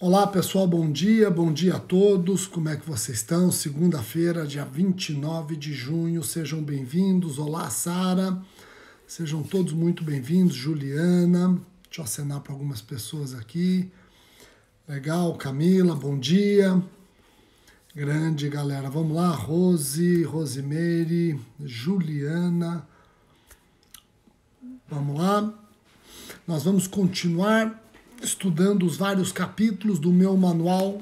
Olá pessoal, bom dia, bom dia a todos, como é que vocês estão? Segunda-feira, dia 29 de junho, sejam bem-vindos. Olá, Sara, sejam todos muito bem-vindos. Juliana, deixa eu acenar para algumas pessoas aqui. Legal, Camila, bom dia. Grande galera, vamos lá. Rose, Rosimeire, Juliana. Vamos lá. Nós vamos continuar estudando os vários capítulos do meu manual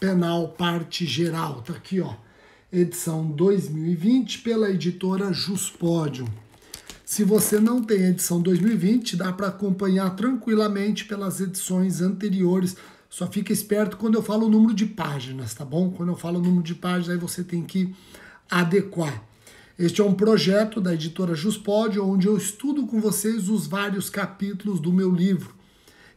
penal parte geral. Tá aqui, ó. Edição 2020 pela editora Juspodium. Se você não tem edição 2020, dá para acompanhar tranquilamente pelas edições anteriores. Só fica esperto quando eu falo o número de páginas, tá bom? Quando eu falo o número de páginas, aí você tem que adequar. Este é um projeto da editora Juspod, onde eu estudo com vocês os vários capítulos do meu livro.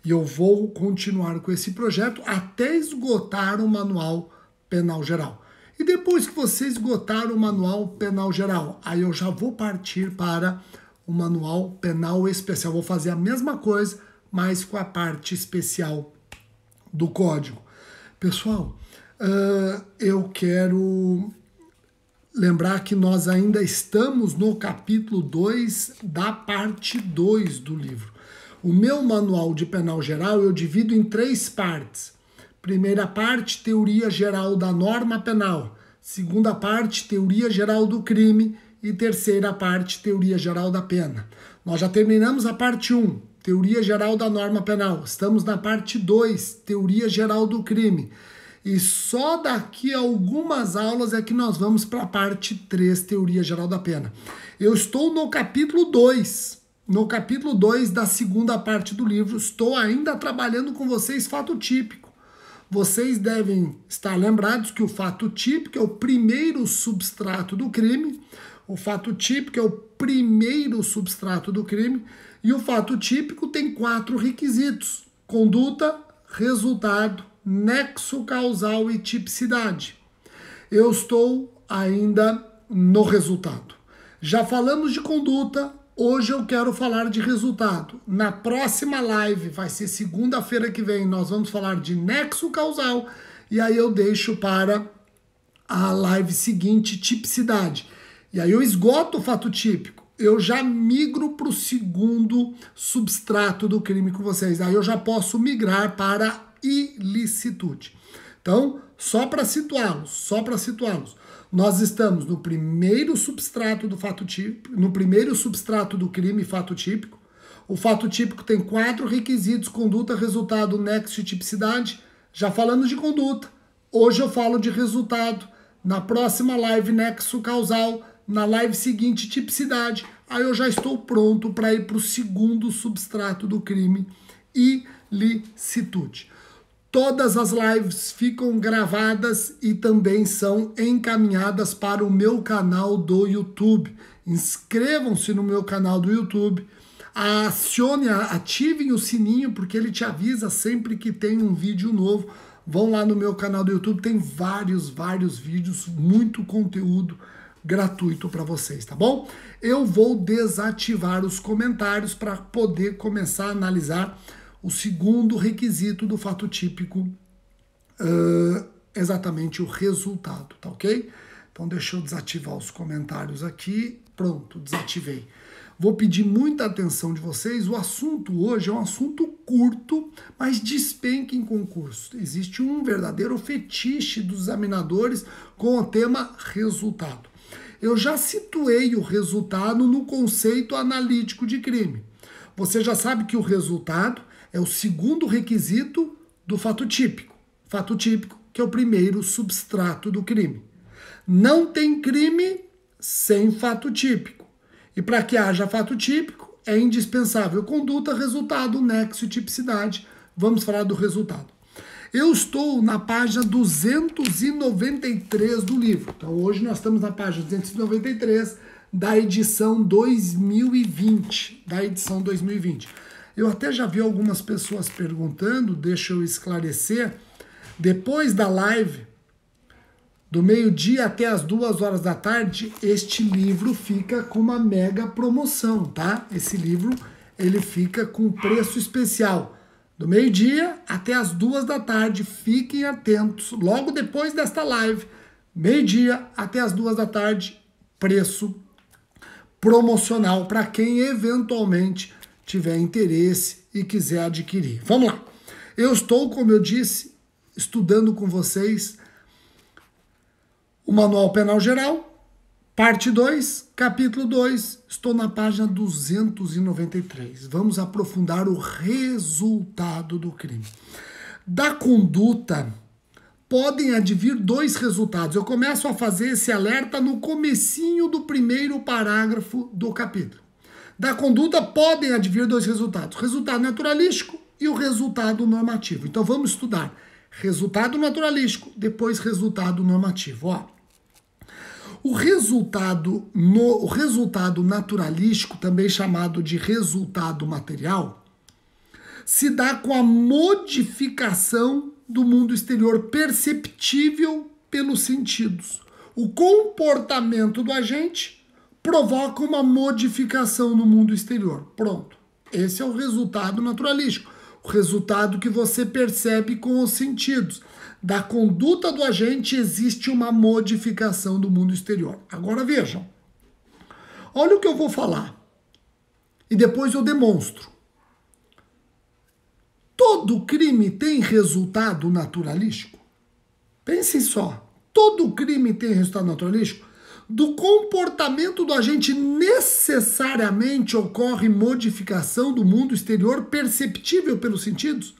E eu vou continuar com esse projeto até esgotar o manual penal geral. E depois que você esgotar o manual penal geral, aí eu já vou partir para o manual penal especial. Vou fazer a mesma coisa, mas com a parte especial do código. Pessoal, uh, eu quero lembrar que nós ainda estamos no capítulo 2 da parte 2 do livro. O meu manual de penal geral eu divido em três partes. Primeira parte, teoria geral da norma penal. Segunda parte, teoria geral do crime. E terceira parte, teoria geral da pena. Nós já terminamos a parte 1, teoria geral da norma penal. Estamos na parte 2, teoria geral do crime. E só daqui a algumas aulas é que nós vamos para a parte 3, teoria geral da pena. Eu estou no capítulo 2 no capítulo 2 da segunda parte do livro, estou ainda trabalhando com vocês fato típico. Vocês devem estar lembrados que o fato típico é o primeiro substrato do crime, o fato típico é o primeiro substrato do crime, e o fato típico tem quatro requisitos: conduta, resultado, nexo causal e tipicidade. Eu estou ainda no resultado. Já falamos de conduta, Hoje eu quero falar de resultado. Na próxima live, vai ser segunda-feira que vem, nós vamos falar de nexo causal. E aí eu deixo para a live seguinte, tipicidade. E aí eu esgoto o fato típico. Eu já migro para o segundo substrato do crime com vocês. Aí eu já posso migrar para ilicitude. Então, só para situá-los, só para situá-los. Nós estamos no primeiro substrato do fato típico, no primeiro substrato do crime fato típico. O fato típico tem quatro requisitos: conduta, resultado, nexo e tipicidade. Já falando de conduta. Hoje eu falo de resultado. Na próxima live, nexo causal. Na live seguinte, tipicidade. Aí eu já estou pronto para ir para o segundo substrato do crime, ilicitude. Todas as lives ficam gravadas e também são encaminhadas para o meu canal do YouTube. Inscrevam-se no meu canal do YouTube, acione, ativem o sininho porque ele te avisa sempre que tem um vídeo novo. Vão lá no meu canal do YouTube, tem vários, vários vídeos, muito conteúdo gratuito para vocês, tá bom? Eu vou desativar os comentários para poder começar a analisar o segundo requisito do fato típico uh, exatamente o resultado, tá ok? Então deixa eu desativar os comentários aqui. Pronto, desativei. Vou pedir muita atenção de vocês. O assunto hoje é um assunto curto, mas despenca em concurso. Existe um verdadeiro fetiche dos examinadores com o tema resultado. Eu já situei o resultado no conceito analítico de crime. Você já sabe que o resultado é o segundo requisito do fato típico. Fato típico que é o primeiro substrato do crime. Não tem crime sem fato típico. E para que haja fato típico, é indispensável conduta, resultado, nexo e tipicidade. Vamos falar do resultado. Eu estou na página 293 do livro. Então, hoje nós estamos na página 293 da edição 2020. Da edição 2020. Eu até já vi algumas pessoas perguntando, deixa eu esclarecer. Depois da live, do meio-dia até as duas horas da tarde, este livro fica com uma mega promoção, tá? Esse livro ele fica com preço especial. Do meio-dia até as duas da tarde, fiquem atentos. Logo depois desta live, meio-dia até as duas da tarde, preço promocional para quem eventualmente tiver interesse e quiser adquirir. Vamos lá. Eu estou, como eu disse, estudando com vocês o Manual Penal Geral, parte 2, capítulo 2. Estou na página 293. Vamos aprofundar o resultado do crime. Da conduta podem advir dois resultados. Eu começo a fazer esse alerta no comecinho do primeiro parágrafo do capítulo da conduta podem advir dois resultados: o resultado naturalístico e o resultado normativo. Então vamos estudar resultado naturalístico, depois resultado normativo. Ó, o resultado, no, o resultado naturalístico, também chamado de resultado material, se dá com a modificação do mundo exterior perceptível pelos sentidos. O comportamento do agente provoca uma modificação no mundo exterior. Pronto. Esse é o resultado naturalístico, o resultado que você percebe com os sentidos. Da conduta do agente existe uma modificação do mundo exterior. Agora vejam. Olha o que eu vou falar. E depois eu demonstro. Todo crime tem resultado naturalístico? Pensem só. Todo crime tem resultado naturalístico? do comportamento do agente necessariamente ocorre modificação do mundo exterior perceptível pelos sentidos?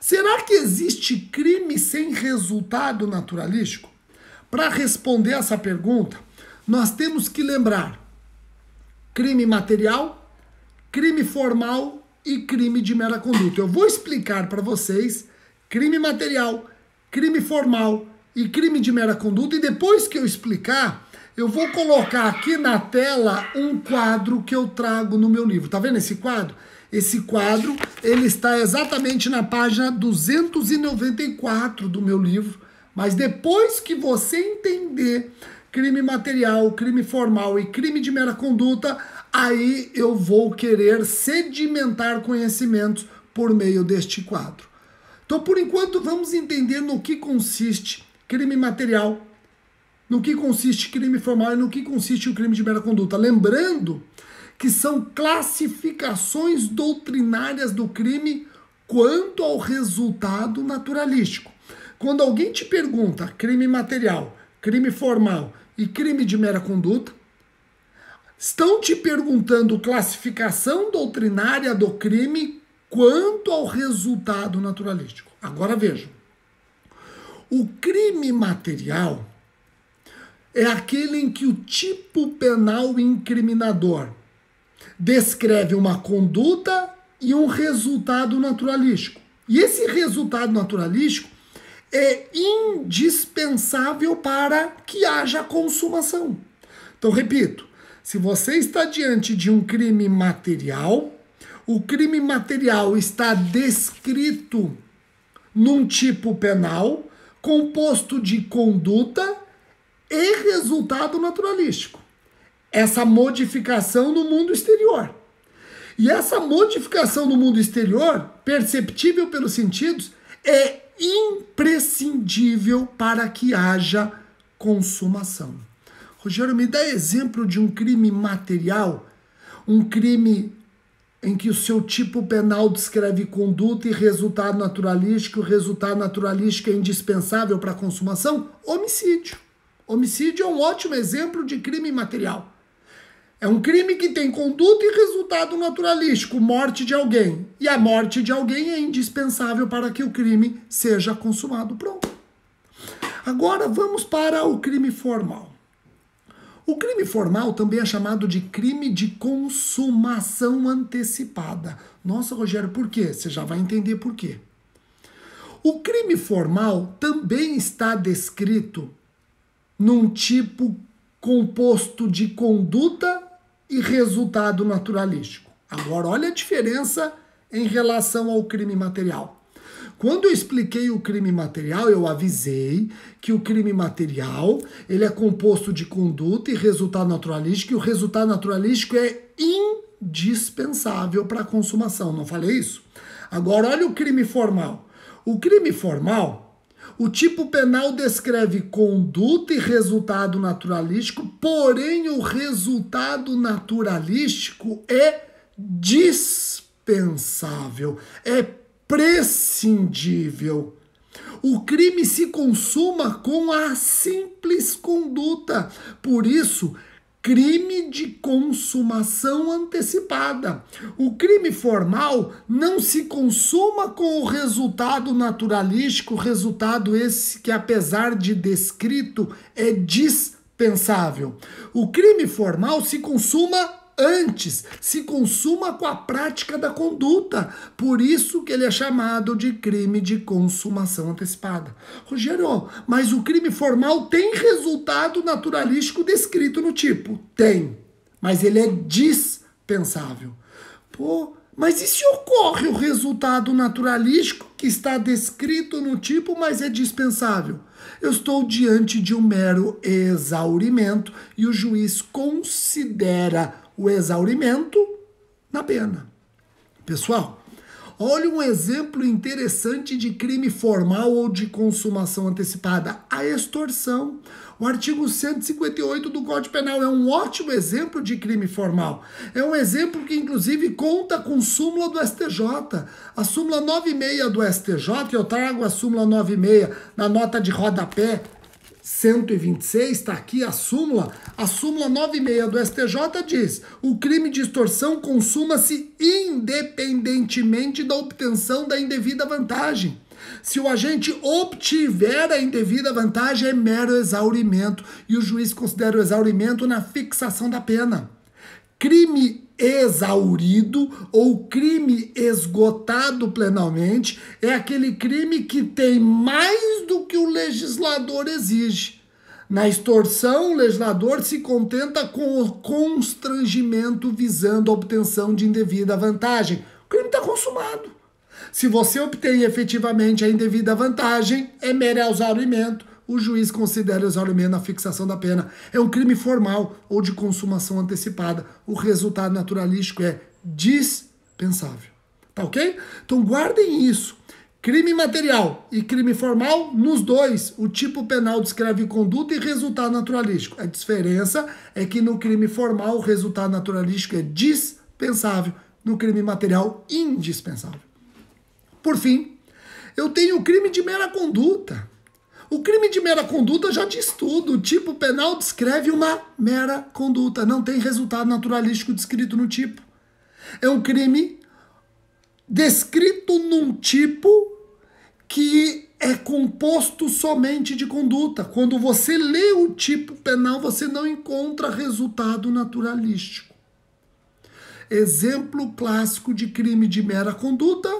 Será que existe crime sem resultado naturalístico? Para responder essa pergunta, nós temos que lembrar crime material, crime formal e crime de mera conduta. Eu vou explicar para vocês crime material, crime formal e crime de mera conduta, e depois que eu explicar, eu vou colocar aqui na tela um quadro que eu trago no meu livro. Tá vendo esse quadro? Esse quadro, ele está exatamente na página 294 do meu livro. Mas depois que você entender crime material, crime formal e crime de mera conduta, aí eu vou querer sedimentar conhecimentos por meio deste quadro. Então, por enquanto, vamos entender no que consiste crime material, no que consiste crime formal e no que consiste o crime de mera conduta. Lembrando que são classificações doutrinárias do crime quanto ao resultado naturalístico. Quando alguém te pergunta crime material, crime formal e crime de mera conduta, estão te perguntando classificação doutrinária do crime quanto ao resultado naturalístico. Agora vejam. O crime material é aquele em que o tipo penal incriminador descreve uma conduta e um resultado naturalístico. E esse resultado naturalístico é indispensável para que haja consumação. Então, repito, se você está diante de um crime material, o crime material está descrito num tipo penal composto de conduta e resultado naturalístico. Essa modificação no mundo exterior. E essa modificação no mundo exterior, perceptível pelos sentidos, é imprescindível para que haja consumação. Rogério, me dá exemplo de um crime material, um crime em que o seu tipo penal descreve conduta e resultado naturalístico, o resultado naturalístico é indispensável para a consumação? Homicídio. Homicídio é um ótimo exemplo de crime material. É um crime que tem conduta e resultado naturalístico, morte de alguém. E a morte de alguém é indispensável para que o crime seja consumado. Pronto. Agora vamos para o crime formal. O crime formal também é chamado de crime de consumação antecipada. Nossa, Rogério, por quê? Você já vai entender por quê. O crime formal também está descrito num tipo composto de conduta e resultado naturalístico. Agora, olha a diferença em relação ao crime material. Quando eu expliquei o crime material, eu avisei que o crime material ele é composto de conduta e resultado naturalístico, e o resultado naturalístico é indispensável para a consumação. Não falei isso? Agora, olha o crime formal. O crime formal o tipo penal descreve conduta e resultado naturalístico, porém o resultado naturalístico é dispensável, é prescindível. O crime se consuma com a simples conduta. Por isso, crime de consumação antecipada. O crime formal não se consuma com o resultado naturalístico, resultado esse que, apesar de descrito, é dispensável. O crime formal se consuma Antes, se consuma com a prática da conduta. Por isso que ele é chamado de crime de consumação antecipada. Rogério, mas o crime formal tem resultado naturalístico descrito no tipo? Tem. Mas ele é dispensável. Pô, mas e se ocorre o resultado naturalístico que está descrito no tipo, mas é dispensável? Eu estou diante de um mero exaurimento e o juiz considera o exaurimento na pena. Pessoal, olha um exemplo interessante de crime formal ou de consumação antecipada: a extorsão. O artigo 158 do Código Penal é um ótimo exemplo de crime formal. É um exemplo que, inclusive, conta com súmula do STJ. A súmula 96 do STJ, eu trago a súmula 96 na nota de rodapé 126, está aqui a súmula, a súmula 96 do STJ diz: o crime de extorsão consuma-se independentemente da obtenção da indevida vantagem. Se o agente obtiver a indevida vantagem, é mero exaurimento e o juiz considera o exaurimento na fixação da pena. Crime exaurido ou crime esgotado plenamente é aquele crime que tem mais do que o legislador exige. Na extorsão, o legislador se contenta com o constrangimento visando a obtenção de indevida vantagem. O crime está consumado. Se você obtém efetivamente a indevida vantagem, é mere é exaurimento o juiz considera usar a na fixação da pena. É um crime formal ou de consumação antecipada. O resultado naturalístico é dispensável. Tá ok? Então guardem isso. Crime material e crime formal, nos dois, o tipo penal descreve conduta e resultado naturalístico. A diferença é que no crime formal, o resultado naturalístico é dispensável, no crime material, indispensável. Por fim, eu tenho o crime de mera conduta o crime de mera conduta já diz tudo. O tipo penal descreve uma mera conduta. Não tem resultado naturalístico descrito no tipo. É um crime descrito num tipo que é composto somente de conduta. Quando você lê o tipo penal, você não encontra resultado naturalístico. Exemplo clássico de crime de mera conduta: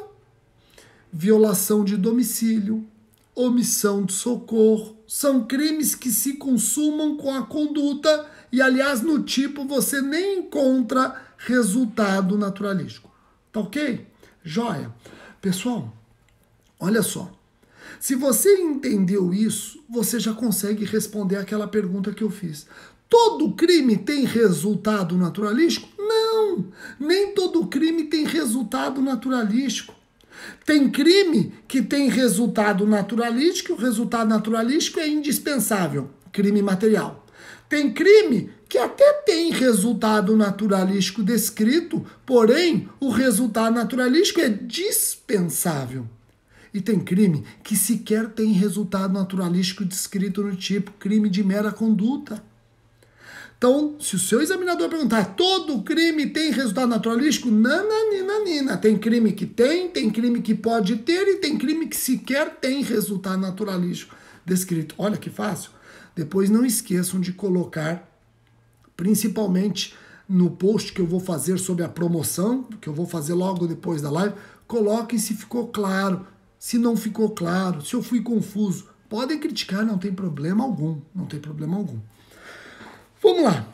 violação de domicílio, omissão de socorro. São crimes que se consumam com a conduta e, aliás, no tipo você nem encontra resultado naturalístico. Tá ok? Joia. Pessoal, olha só. Se você entendeu isso, você já consegue responder aquela pergunta que eu fiz. Todo crime tem resultado naturalístico? Não! Nem todo crime tem resultado naturalístico. Tem crime que tem resultado naturalístico, o resultado naturalístico é indispensável, crime material. Tem crime que até tem resultado naturalístico descrito, porém o resultado naturalístico é dispensável. E tem crime que sequer tem resultado naturalístico descrito no tipo crime de mera conduta. Então, se o seu examinador perguntar, todo crime tem resultado naturalístico? Nananina, tem crime que tem, tem crime que pode ter e tem crime que sequer tem resultado naturalístico descrito. Olha que fácil. Depois não esqueçam de colocar, principalmente no post que eu vou fazer sobre a promoção, que eu vou fazer logo depois da live, coloquem se ficou claro, se não ficou claro, se eu fui confuso. Podem criticar, não tem problema algum, não tem problema algum. Vamos lá.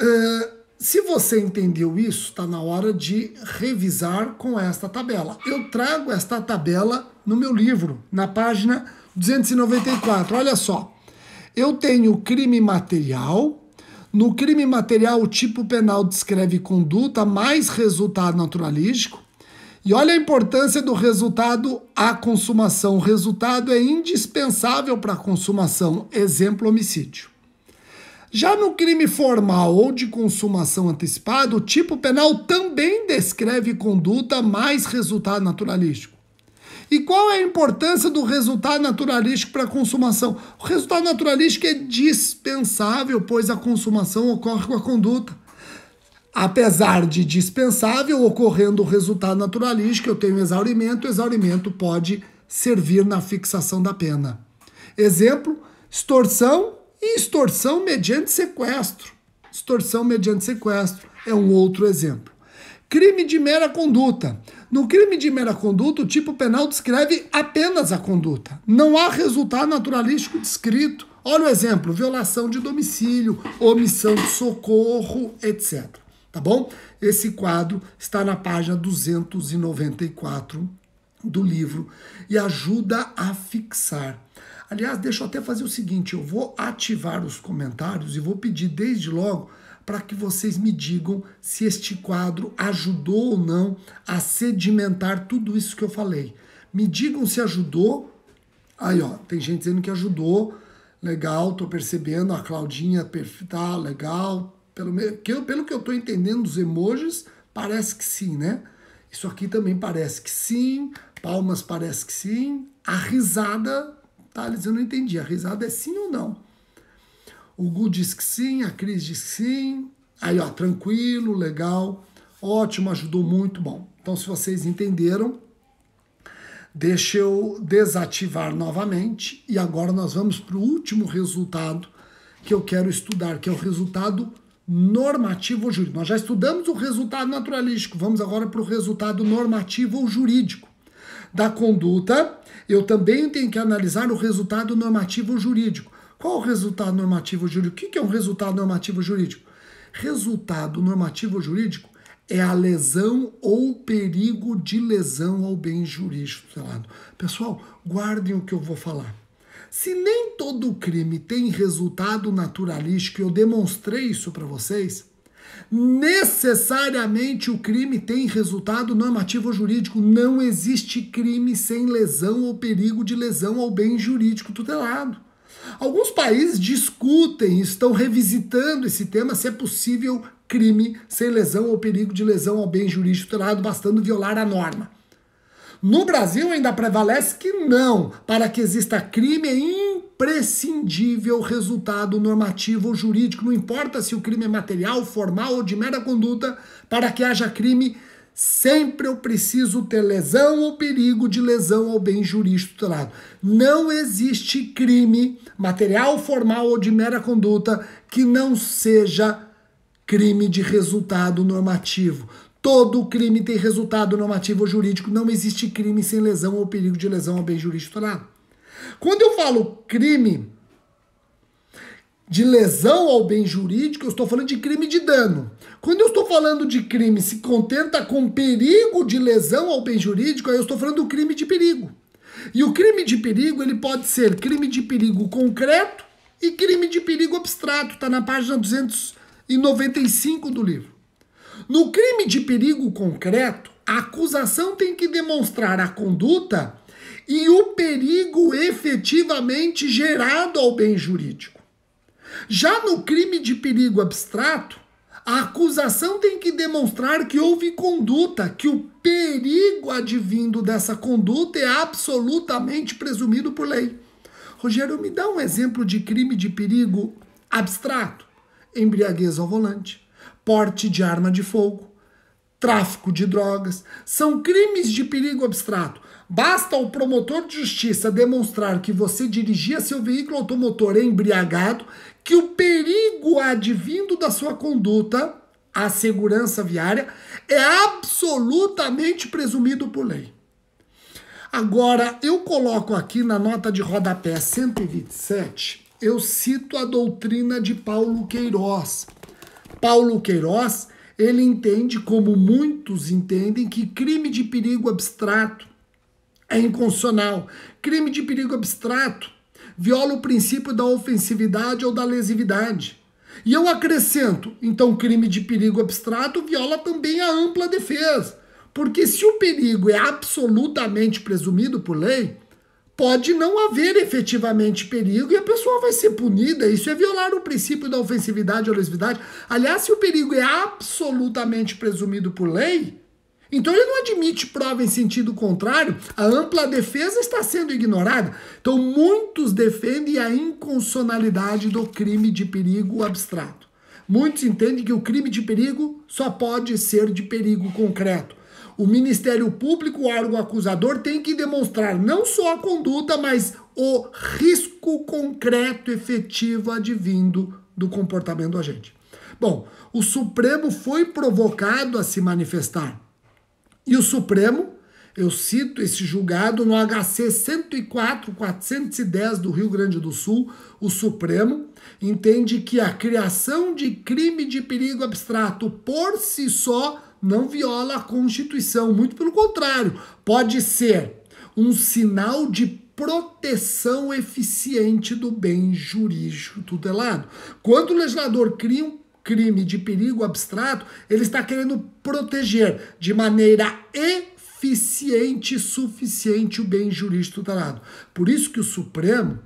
Uh, se você entendeu isso, está na hora de revisar com esta tabela. Eu trago esta tabela no meu livro, na página 294. Olha só. Eu tenho crime material. No crime material, o tipo penal descreve conduta mais resultado naturalístico. E olha a importância do resultado à consumação. O resultado é indispensável para a consumação. Exemplo: homicídio. Já no crime formal ou de consumação antecipada, o tipo penal também descreve conduta mais resultado naturalístico. E qual é a importância do resultado naturalístico para a consumação? O resultado naturalístico é dispensável, pois a consumação ocorre com a conduta. Apesar de dispensável, ocorrendo o resultado naturalístico, eu tenho exaurimento, o exaurimento pode servir na fixação da pena. Exemplo: extorsão e extorsão mediante sequestro. Extorsão mediante sequestro é um outro exemplo. Crime de mera conduta. No crime de mera conduta, o tipo penal descreve apenas a conduta. Não há resultado naturalístico descrito. Olha o exemplo: violação de domicílio, omissão de socorro, etc. Tá bom? Esse quadro está na página 294 do livro e ajuda a fixar. Aliás, deixa eu até fazer o seguinte: eu vou ativar os comentários e vou pedir desde logo para que vocês me digam se este quadro ajudou ou não a sedimentar tudo isso que eu falei. Me digam se ajudou. Aí, ó, tem gente dizendo que ajudou. Legal, tô percebendo. A Claudinha, tá legal. Pelo, que, pelo que eu tô entendendo dos emojis, parece que sim, né? Isso aqui também parece que sim. Palmas parece que sim. A risada, Thales, eu não entendi. A risada é sim ou não? O Gu diz que sim, a Cris diz que sim. Aí, ó, tranquilo, legal, ótimo, ajudou muito, bom. Então, se vocês entenderam, deixa eu desativar novamente. E agora nós vamos para o último resultado que eu quero estudar, que é o resultado normativo ou jurídico. Nós já estudamos o resultado naturalístico, vamos agora para o resultado normativo ou jurídico da conduta, eu também tenho que analisar o resultado normativo jurídico. Qual o resultado normativo jurídico? O que é um resultado normativo jurídico? Resultado normativo jurídico é a lesão ou perigo de lesão ao bem jurisdicionado. Pessoal, guardem o que eu vou falar. Se nem todo crime tem resultado naturalístico, eu demonstrei isso para vocês, necessariamente o crime tem resultado normativo ou jurídico. Não existe crime sem lesão ou perigo de lesão ao bem jurídico tutelado. Alguns países discutem, estão revisitando esse tema se é possível crime sem lesão ou perigo de lesão ao bem jurídico tutelado, bastando violar a norma. No Brasil ainda prevalece que não. Para que exista crime é Prescindível resultado normativo ou jurídico, não importa se o crime é material, formal ou de mera conduta, para que haja crime, sempre eu preciso ter lesão ou perigo de lesão ao bem jurídico tutelado. Não existe crime material, formal ou de mera conduta que não seja crime de resultado normativo. Todo crime tem resultado normativo ou jurídico. Não existe crime sem lesão ou perigo de lesão ao bem jurídico tutelado. Quando eu falo crime de lesão ao bem jurídico, eu estou falando de crime de dano. Quando eu estou falando de crime se contenta com perigo de lesão ao bem jurídico, aí eu estou falando do crime de perigo. E o crime de perigo, ele pode ser crime de perigo concreto e crime de perigo abstrato, está na página 295 do livro. No crime de perigo concreto, a acusação tem que demonstrar a conduta e o perigo efetivamente gerado ao bem jurídico. Já no crime de perigo abstrato, a acusação tem que demonstrar que houve conduta, que o perigo advindo dessa conduta é absolutamente presumido por lei. Rogério, me dá um exemplo de crime de perigo abstrato: embriaguez ao volante, porte de arma de fogo, tráfico de drogas. São crimes de perigo abstrato. Basta o promotor de justiça demonstrar que você dirigia seu veículo automotor embriagado, que o perigo advindo da sua conduta à segurança viária é absolutamente presumido por lei. Agora, eu coloco aqui na nota de rodapé 127, eu cito a doutrina de Paulo Queiroz. Paulo Queiroz, ele entende, como muitos entendem, que crime de perigo abstrato é inconstitucional. Crime de perigo abstrato viola o princípio da ofensividade ou da lesividade. E eu acrescento, então, crime de perigo abstrato viola também a ampla defesa. Porque se o perigo é absolutamente presumido por lei, pode não haver efetivamente perigo e a pessoa vai ser punida. Isso é violar o princípio da ofensividade ou lesividade. Aliás, se o perigo é absolutamente presumido por lei, então ele não admite prova em sentido contrário, a ampla defesa está sendo ignorada. Então muitos defendem a inconsonalidade do crime de perigo abstrato. Muitos entendem que o crime de perigo só pode ser de perigo concreto. O Ministério Público, o órgão acusador, tem que demonstrar não só a conduta, mas o risco concreto efetivo advindo do comportamento do agente. Bom, o Supremo foi provocado a se manifestar. E o Supremo, eu cito esse julgado no HC 104-410 do Rio Grande do Sul, o Supremo entende que a criação de crime de perigo abstrato por si só não viola a Constituição, muito pelo contrário, pode ser um sinal de proteção eficiente do bem jurídico tutelado. Quando o legislador cria um crime de perigo abstrato, ele está querendo proteger de maneira eficiente suficiente o bem jurídico tutelado. Por isso que o Supremo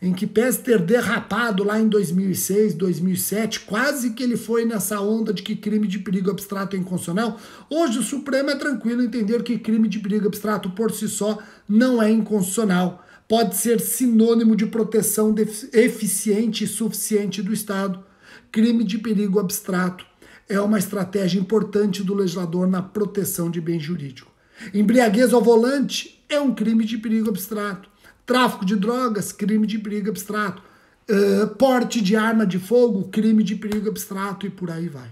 em que pese ter derrapado lá em 2006, 2007, quase que ele foi nessa onda de que crime de perigo abstrato é inconstitucional, hoje o Supremo é tranquilo entender que crime de perigo abstrato por si só não é inconstitucional. Pode ser sinônimo de proteção eficiente e suficiente do Estado Crime de perigo abstrato é uma estratégia importante do legislador na proteção de bem jurídico. Embriaguez ao volante é um crime de perigo abstrato. Tráfico de drogas, crime de perigo abstrato. Uh, porte de arma de fogo, crime de perigo abstrato e por aí vai.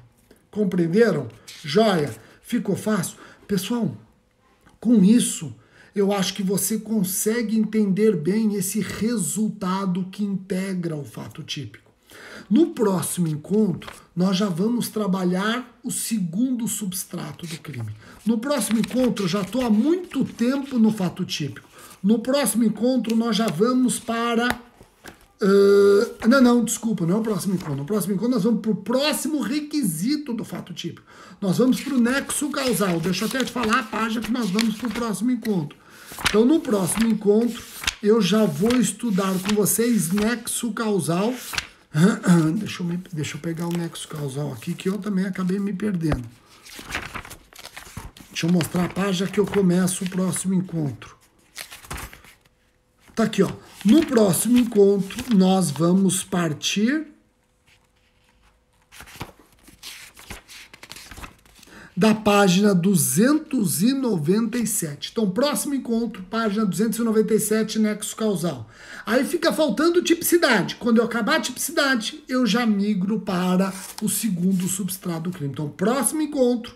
Compreenderam? Joia? Ficou fácil? Pessoal, com isso, eu acho que você consegue entender bem esse resultado que integra o fato típico. No próximo encontro, nós já vamos trabalhar o segundo substrato do crime. No próximo encontro, eu já estou há muito tempo no fato típico. No próximo encontro, nós já vamos para. Uh, não, não, desculpa, não é o próximo encontro. No próximo encontro, nós vamos para o próximo requisito do fato típico. Nós vamos para o nexo causal. Deixa eu até te falar a página que nós vamos para o próximo encontro. Então, no próximo encontro, eu já vou estudar com vocês nexo causal deixa, eu me, deixa eu pegar o nexo causal aqui, que eu também acabei me perdendo. Deixa eu mostrar a página que eu começo o próximo encontro. Tá aqui, ó. No próximo encontro, nós vamos partir da página 297. Então, próximo encontro, página 297, nexo causal. Aí fica faltando tipicidade. Quando eu acabar a tipicidade, eu já migro para o segundo substrato do crime. Então, próximo encontro,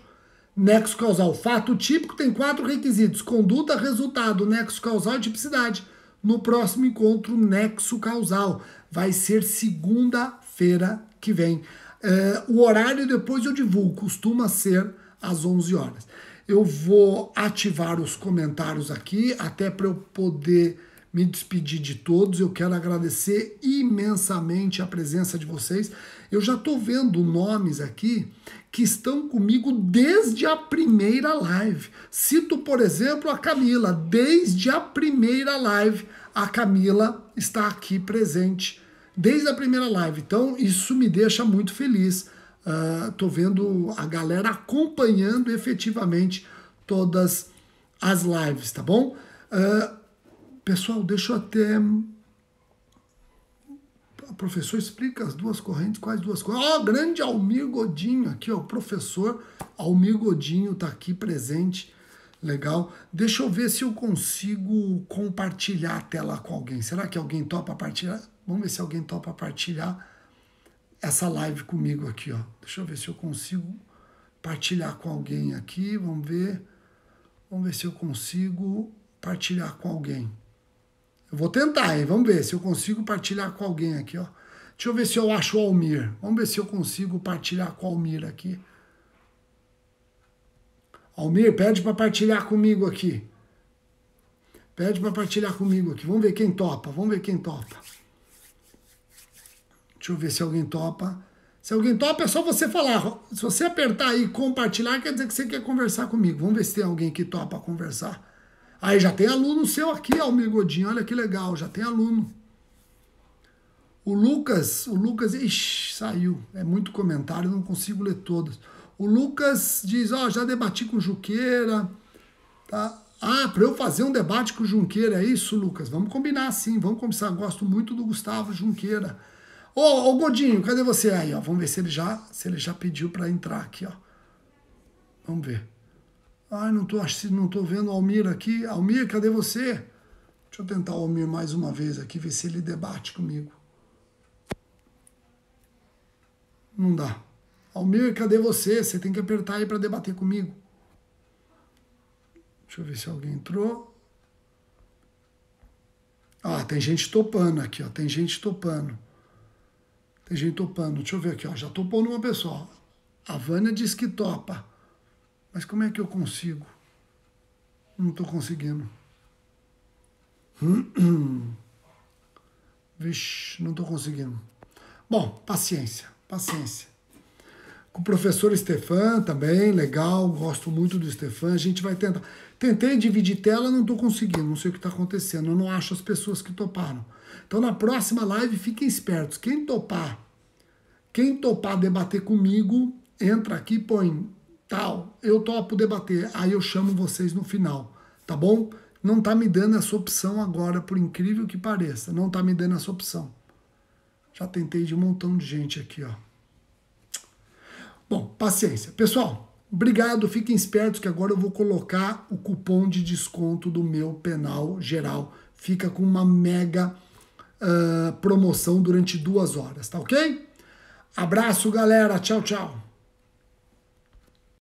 nexo causal. Fato típico tem quatro requisitos: conduta, resultado, nexo causal e tipicidade. No próximo encontro, nexo causal. Vai ser segunda-feira que vem. É, o horário depois eu divulgo, costuma ser às 11 horas. Eu vou ativar os comentários aqui até para eu poder me despedir de todos. Eu quero agradecer imensamente a presença de vocês. Eu já estou vendo nomes aqui que estão comigo desde a primeira live. Cito, por exemplo, a Camila. Desde a primeira live, a Camila está aqui presente. Desde a primeira live. Então, isso me deixa muito feliz estou uh, ah, vendo a galera acompanhando efetivamente todas as lives, tá bom? Uh, pessoal, deixa eu até. O professor explica as duas correntes, quais duas correntes. Ó, oh, grande Almir Godinho aqui, ó. O professor Almir Godinho tá aqui presente. Legal. Deixa eu ver se eu consigo compartilhar a tela com alguém. Será que alguém topa partilhar? Vamos ver se alguém topa partilhar essa live comigo aqui, ó. Deixa eu ver se eu consigo partilhar com alguém aqui. Vamos ver. Vamos ver se eu consigo partilhar com alguém. Eu vou tentar, hein? Vamos ver se eu consigo partilhar com alguém aqui, ó. Deixa eu ver se eu acho o Almir. Vamos ver se eu consigo partilhar com o Almir aqui. Almir, pede para partilhar comigo aqui. Pede para partilhar comigo aqui. Vamos ver quem topa. Vamos ver quem topa. Deixa eu ver se alguém topa. Se alguém topa, é só você falar. Se você apertar aí compartilhar, quer dizer que você quer conversar comigo. Vamos ver se tem alguém que topa conversar. Aí já tem aluno seu aqui, ó, Migodinho. Olha que legal, já tem aluno. O Lucas, o Lucas, ixi, saiu. É muito comentário, não consigo ler todas. O Lucas diz, ó, já debati com Juqueira. Tá? Ah, para eu fazer um debate com o Junqueira, é isso, Lucas? Vamos combinar sim, vamos começar. Gosto muito do Gustavo Junqueira. Ô, ô Godinho, cadê você? Aí, ó, vamos ver se ele já, se ele já pediu para entrar aqui, ó. Vamos ver. Ai, não tô, não tô vendo o Almir aqui. Almir, cadê você? Deixa eu tentar o Almir mais uma vez aqui, ver se ele debate comigo. Não dá. Almir, cadê você? Você tem que apertar aí para debater comigo. Deixa eu ver se alguém entrou. Ah, tem gente topando aqui, ó. Tem gente topando. Tem gente topando. Deixa eu ver aqui, ó. Já topou numa pessoa. A Vânia diz que topa. Mas como é que eu consigo? Não estou conseguindo. Vixe, não estou conseguindo. Bom, paciência, paciência. Com o professor Stefan também, legal, gosto muito do Stefan. A gente vai tentar. Tentei dividir tela, não estou conseguindo, não sei o que está acontecendo. Eu não acho as pessoas que toparam. Então na próxima live fiquem espertos. Quem topar, quem topar debater comigo, entra aqui põe tal, eu topo debater. Aí eu chamo vocês no final, tá bom? Não tá me dando essa opção agora, por incrível que pareça. Não tá me dando essa opção. Já tentei de um montão de gente aqui, ó. Bom, paciência. Pessoal, obrigado. Fiquem espertos que agora eu vou colocar o cupom de desconto do meu penal geral. Fica com uma mega uh, promoção durante duas horas, tá ok? Abraço, galera. Tchau, tchau.